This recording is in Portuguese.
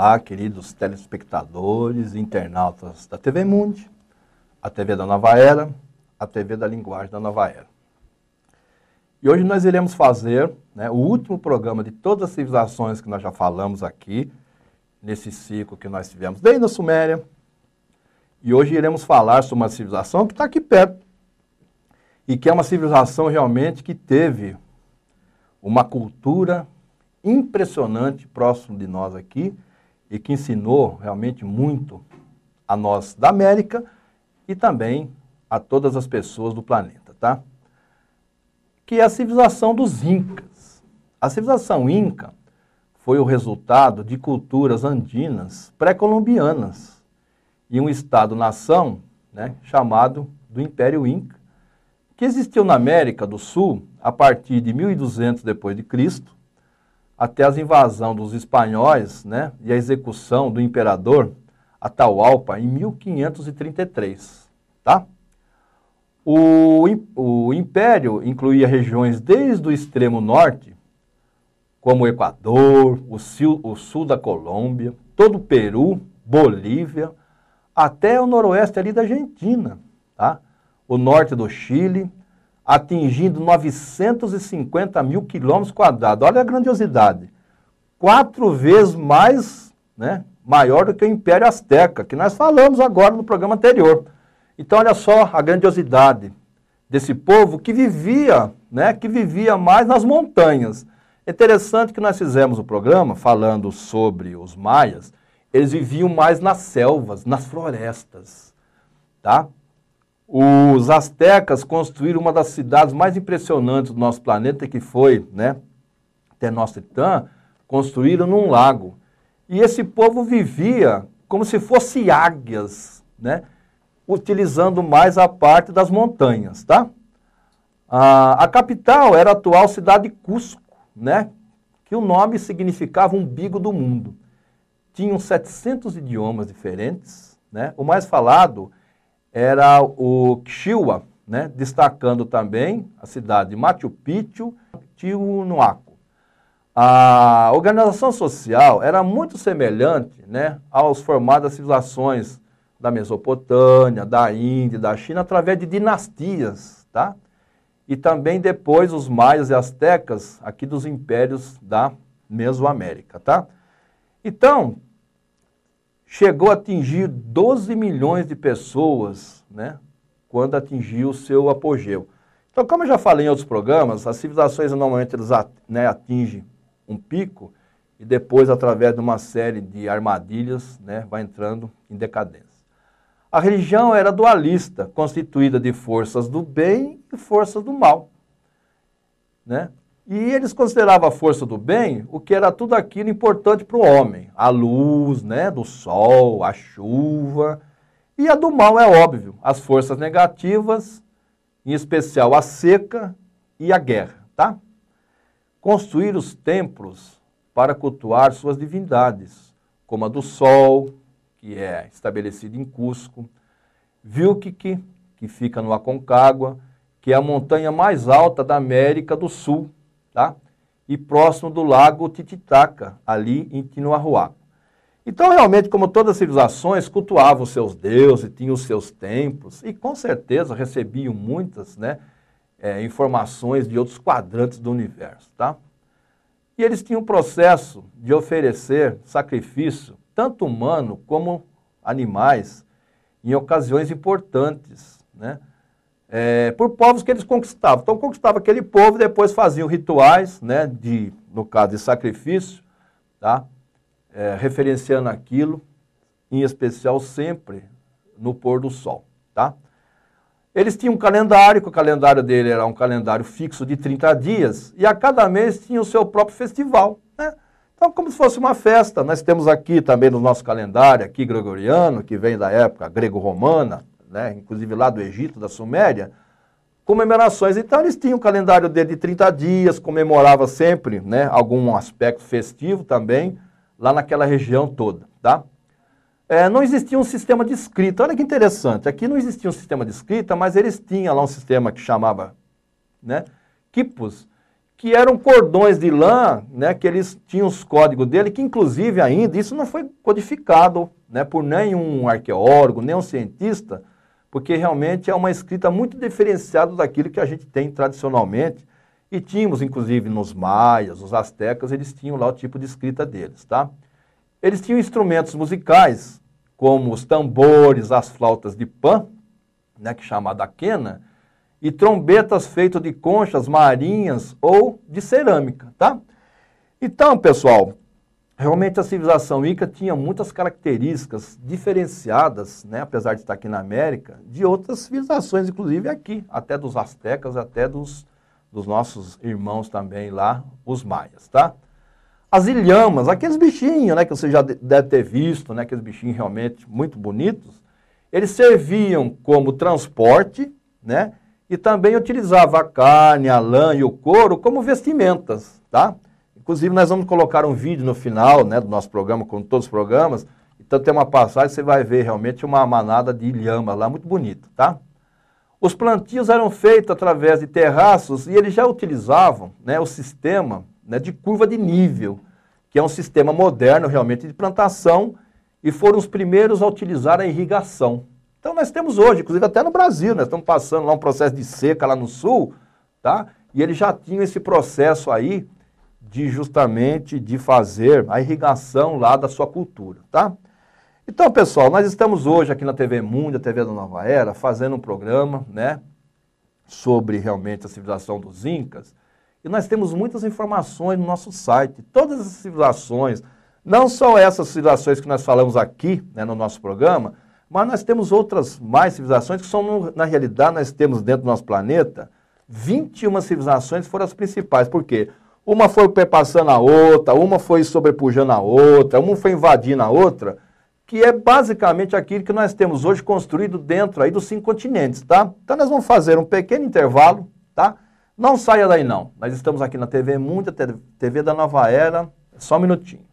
Olá, queridos telespectadores internautas da TV Mundi, a TV da Nova Era, a TV da Linguagem da Nova Era. E hoje nós iremos fazer né, o último programa de todas as civilizações que nós já falamos aqui, nesse ciclo que nós tivemos desde a Suméria. E hoje iremos falar sobre uma civilização que está aqui perto e que é uma civilização realmente que teve uma cultura impressionante próximo de nós aqui e que ensinou realmente muito a nós da América e também a todas as pessoas do planeta, tá? Que é a civilização dos Incas. A civilização Inca foi o resultado de culturas andinas pré-colombianas e um estado-nação né, chamado do Império Inca, que existiu na América do Sul a partir de 1200 depois de Cristo até a invasão dos espanhóis né, e a execução do imperador Atahualpa em 1533. Tá? O, o império incluía regiões desde o extremo norte, como o Equador, o sul, o sul da Colômbia, todo o Peru, Bolívia, até o noroeste ali da Argentina, tá? o norte do Chile atingindo 950 mil quilômetros quadrados. Olha a grandiosidade. Quatro vezes mais, né, maior do que o Império Azteca, que nós falamos agora no programa anterior. Então, olha só a grandiosidade desse povo que vivia, né, que vivia mais nas montanhas. É interessante que nós fizemos o programa falando sobre os maias, eles viviam mais nas selvas, nas florestas, tá? Os astecas construíram uma das cidades mais impressionantes do nosso planeta, que foi, né, Tenochtitlan, construíram num lago. E esse povo vivia como se fosse águias, né, utilizando mais a parte das montanhas, tá? A, a capital era a atual cidade de Cusco, né, que o nome significava umbigo do mundo. Tinham 700 idiomas diferentes, né? O mais falado era o Xiwa, né? destacando também a cidade de Machu Picchu, Tiwanaku. A organização social era muito semelhante né, aos formados das civilizações da Mesopotâmia, da Índia, da China, através de dinastias, tá? E também depois os maias e aztecas aqui dos impérios da Mesoamérica, tá? Então, chegou a atingir 12 milhões de pessoas, né? Quando atingiu o seu apogeu. Então, como eu já falei em outros programas, as civilizações normalmente eles né, atingem um pico e depois, através de uma série de armadilhas, né, vai entrando em decadência. A religião era dualista, constituída de forças do bem e forças do mal. Né? E eles consideravam a força do bem o que era tudo aquilo importante para o homem: a luz, né, do sol, a chuva. E a do mal é óbvio: as forças negativas, em especial a seca e a guerra, tá? Construir os templos para cultuar suas divindades, como a do sol, que é estabelecida em Cusco, Vilquique, que fica no Aconcagua, que é a montanha mais alta da América do Sul tá? E próximo do lago Tititaca, ali em Tinuahuaco. Então, realmente, como todas as civilizações, cultuavam seus deuses, tinham os seus templos, e com certeza recebiam muitas né, é, informações de outros quadrantes do universo, tá? E eles tinham um processo de oferecer sacrifício, tanto humano como animais, em ocasiões importantes, né? é, por povos que eles conquistavam. Então, conquistava aquele povo, depois faziam rituais, né, de, no caso de sacrifício, tá? É, referenciando aquilo, em especial sempre no pôr do sol. Tá? Eles tinham um calendário, que o calendário dele era um calendário fixo de 30 dias, e a cada mês tinha o seu próprio festival. Né? Então, como se fosse uma festa. Nós temos aqui também no nosso calendário, aqui gregoriano, que vem da época grego-romana, né, inclusive lá do Egito, da Suméria, comemorações. Então eles tinham o calendário de 30 dias, comemorava sempre né, algum aspecto festivo também, lá naquela região toda. Tá? É, não existia um sistema de escrita. Olha que interessante, aqui não existia um sistema de escrita, mas eles tinham lá um sistema que chamava né, que eram cordões de lã, né, que eles tinham os códigos dele, que inclusive ainda, isso não foi codificado né, por nenhum arqueólogo, nenhum cientista, porque realmente é uma escrita muito diferenciada daquilo que a gente tem tradicionalmente. E tínhamos, inclusive, nos maias, os astecas, eles tinham lá o tipo de escrita deles, tá? Eles tinham instrumentos musicais, como os tambores, as flautas de pan, né, que chamada quena, e trombetas feitas de conchas marinhas ou de cerâmica, tá? Então, pessoal, Realmente a civilização Inca tinha muitas características diferenciadas, né, apesar de estar aqui na América, de outras civilizações, inclusive aqui, até dos astecas, até dos, dos nossos irmãos também lá, os maias, tá? As ilhamas, aqueles bichinhos, né, que você já deve ter visto, né, aqueles bichinhos realmente muito bonitos, eles serviam como transporte, né, e também utilizavam a carne, a lã e o couro como vestimentas, tá? Inclusive, nós vamos colocar um vídeo no final né, do nosso programa, como todos os programas. Então, tem uma passagem, você vai ver realmente uma manada de lhama lá, muito bonita tá? Os plantios eram feitos através de terraços e eles já utilizavam né, o sistema né, de curva de nível, que é um sistema moderno realmente de plantação e foram os primeiros a utilizar a irrigação. Então, nós temos hoje, inclusive até no Brasil, nós estamos passando lá um processo de seca lá no sul, tá? E eles já tinham esse processo aí de justamente de fazer a irrigação lá da sua cultura, tá? Então, pessoal, nós estamos hoje aqui na TV Mundo, a TV da Nova Era, fazendo um programa, né, sobre realmente a civilização dos Incas. E nós temos muitas informações no nosso site. Todas as civilizações, não só essas civilizações que nós falamos aqui, né, no nosso programa, mas nós temos outras mais civilizações que são, na realidade, nós temos dentro do nosso planeta 21 civilizações que foram as principais. Por quê? Porque uma foi perpassando a outra, uma foi sobrepujando a outra, uma foi invadindo a outra, que é basicamente aquilo que nós temos hoje construído dentro aí dos cinco continentes, tá? Então nós vamos fazer um pequeno intervalo, tá? Não saia daí não. Nós estamos aqui na TV Muita, TV da Nova Era. Só um minutinho.